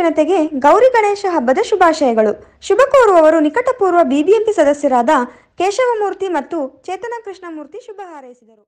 ಜನತೆಗೆ ಗೌರಿ ಗಣೇಶ ಹಬ್ಬದ ಶುಭಾಶಯಗಳು ಶುಭ ಕೋರುವವರು ನಿಕಟಪೂರ್ವ ಬಿಬಿಎಂಪಿ ಸದಸ್ಯರಾದ ಕೇಶವಮೂರ್ತಿ ಮತ್ತು ಚೇತನ ಕೃಷ್ಣಮೂರ್ತಿ ಶುಭ ಹಾರೈಸಿದರು